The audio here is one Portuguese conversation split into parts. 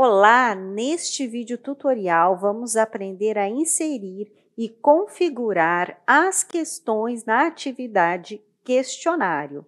Olá! Neste vídeo tutorial vamos aprender a inserir e configurar as questões na atividade questionário.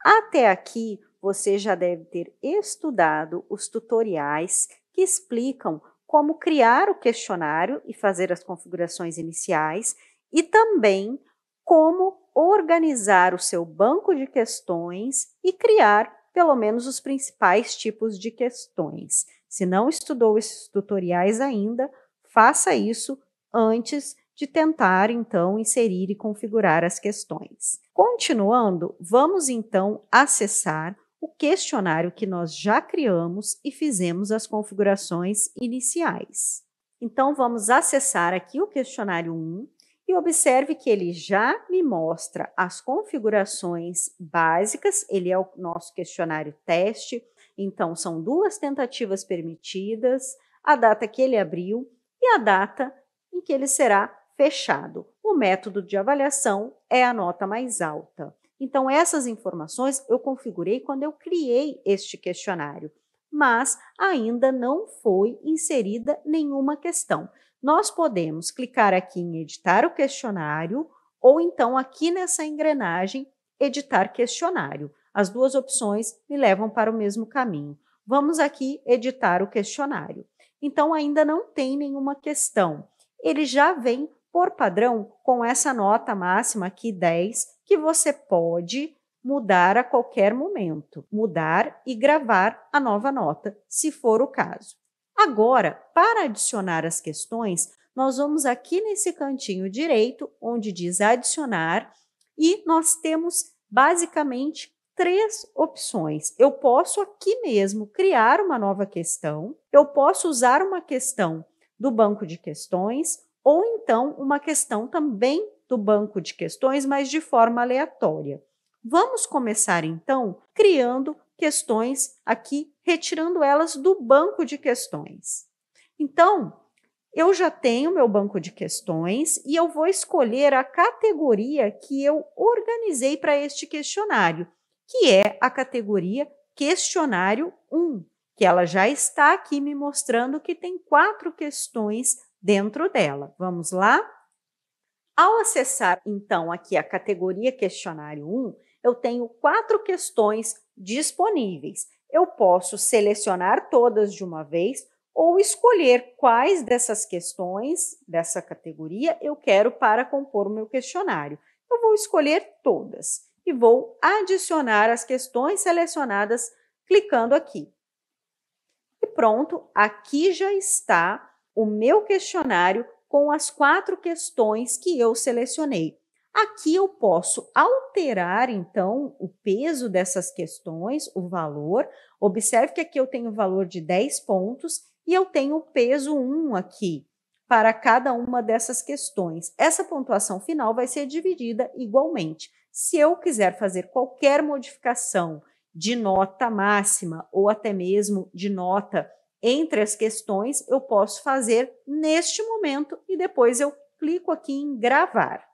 Até aqui você já deve ter estudado os tutoriais que explicam como criar o questionário e fazer as configurações iniciais e também como organizar o seu banco de questões e criar pelo menos os principais tipos de questões. Se não estudou esses tutoriais ainda, faça isso antes de tentar então inserir e configurar as questões. Continuando, vamos então acessar o questionário que nós já criamos e fizemos as configurações iniciais. Então vamos acessar aqui o questionário 1 e observe que ele já me mostra as configurações básicas, ele é o nosso questionário teste, então, são duas tentativas permitidas, a data que ele abriu e a data em que ele será fechado. O método de avaliação é a nota mais alta. Então, essas informações eu configurei quando eu criei este questionário, mas ainda não foi inserida nenhuma questão. Nós podemos clicar aqui em editar o questionário ou então aqui nessa engrenagem, editar questionário. As duas opções me levam para o mesmo caminho. Vamos aqui editar o questionário. Então, ainda não tem nenhuma questão. Ele já vem por padrão com essa nota máxima aqui, 10, que você pode mudar a qualquer momento, mudar e gravar a nova nota, se for o caso. Agora, para adicionar as questões, nós vamos aqui nesse cantinho direito, onde diz adicionar, e nós temos basicamente três opções. Eu posso aqui mesmo criar uma nova questão, eu posso usar uma questão do banco de questões, ou então uma questão também do banco de questões, mas de forma aleatória. Vamos começar então criando questões aqui, retirando elas do banco de questões. Então, eu já tenho meu banco de questões e eu vou escolher a categoria que eu organizei para este questionário que é a categoria questionário 1, que ela já está aqui me mostrando que tem quatro questões dentro dela. Vamos lá? Ao acessar, então, aqui a categoria questionário 1, eu tenho quatro questões disponíveis. Eu posso selecionar todas de uma vez ou escolher quais dessas questões dessa categoria eu quero para compor o meu questionário. Eu vou escolher todas e vou adicionar as questões selecionadas clicando aqui. E pronto, aqui já está o meu questionário com as quatro questões que eu selecionei. Aqui eu posso alterar, então, o peso dessas questões, o valor. Observe que aqui eu tenho o valor de 10 pontos e eu tenho o peso 1 aqui para cada uma dessas questões. Essa pontuação final vai ser dividida igualmente. Se eu quiser fazer qualquer modificação de nota máxima ou até mesmo de nota entre as questões, eu posso fazer neste momento e depois eu clico aqui em gravar.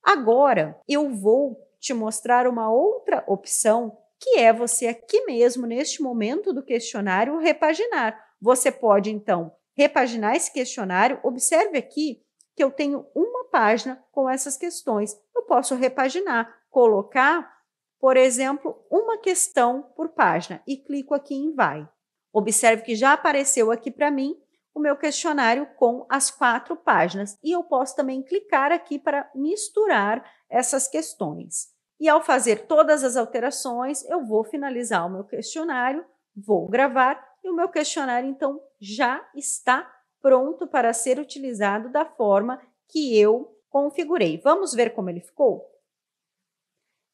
Agora eu vou te mostrar uma outra opção que é você aqui mesmo neste momento do questionário repaginar. Você pode então repaginar esse questionário. Observe aqui que eu tenho uma página com essas questões posso repaginar, colocar, por exemplo, uma questão por página e clico aqui em vai. Observe que já apareceu aqui para mim o meu questionário com as quatro páginas e eu posso também clicar aqui para misturar essas questões. E ao fazer todas as alterações, eu vou finalizar o meu questionário, vou gravar e o meu questionário então já está pronto para ser utilizado da forma que eu configurei. Vamos ver como ele ficou?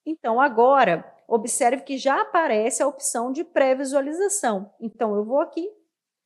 Então, agora, observe que já aparece a opção de pré-visualização. Então, eu vou aqui,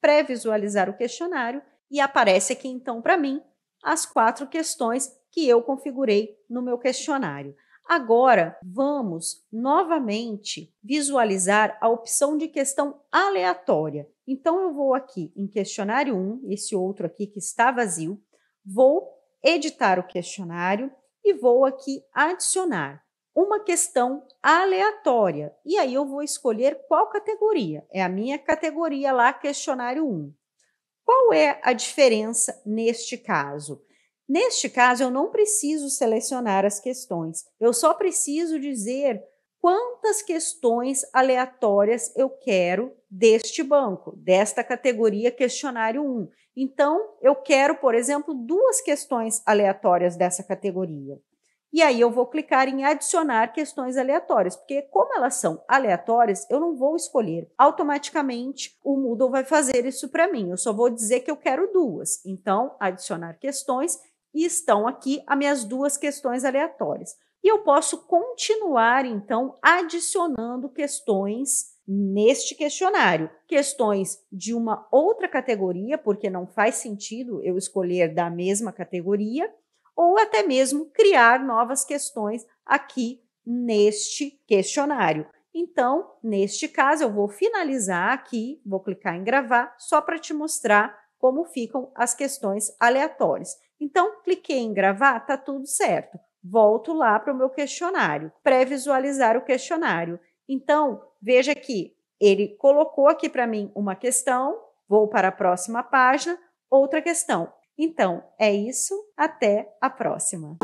pré-visualizar o questionário, e aparece aqui, então, para mim, as quatro questões que eu configurei no meu questionário. Agora, vamos novamente visualizar a opção de questão aleatória. Então, eu vou aqui em questionário 1, esse outro aqui que está vazio, vou editar o questionário e vou aqui adicionar uma questão aleatória. E aí eu vou escolher qual categoria. É a minha categoria lá, questionário 1. Qual é a diferença neste caso? Neste caso, eu não preciso selecionar as questões, eu só preciso dizer quantas questões aleatórias eu quero deste banco, desta categoria questionário 1. Então, eu quero, por exemplo, duas questões aleatórias dessa categoria. E aí eu vou clicar em adicionar questões aleatórias, porque como elas são aleatórias, eu não vou escolher. Automaticamente o Moodle vai fazer isso para mim. Eu só vou dizer que eu quero duas. Então, adicionar questões e estão aqui as minhas duas questões aleatórias. E eu posso continuar então adicionando questões neste questionário. Questões de uma outra categoria, porque não faz sentido eu escolher da mesma categoria, ou até mesmo criar novas questões aqui neste questionário. Então, neste caso, eu vou finalizar aqui, vou clicar em gravar, só para te mostrar como ficam as questões aleatórias. Então, cliquei em gravar, está tudo certo. Volto lá para o meu questionário, pré-visualizar o questionário. Então, veja que ele colocou aqui para mim uma questão, vou para a próxima página, outra questão. Então, é isso, até a próxima.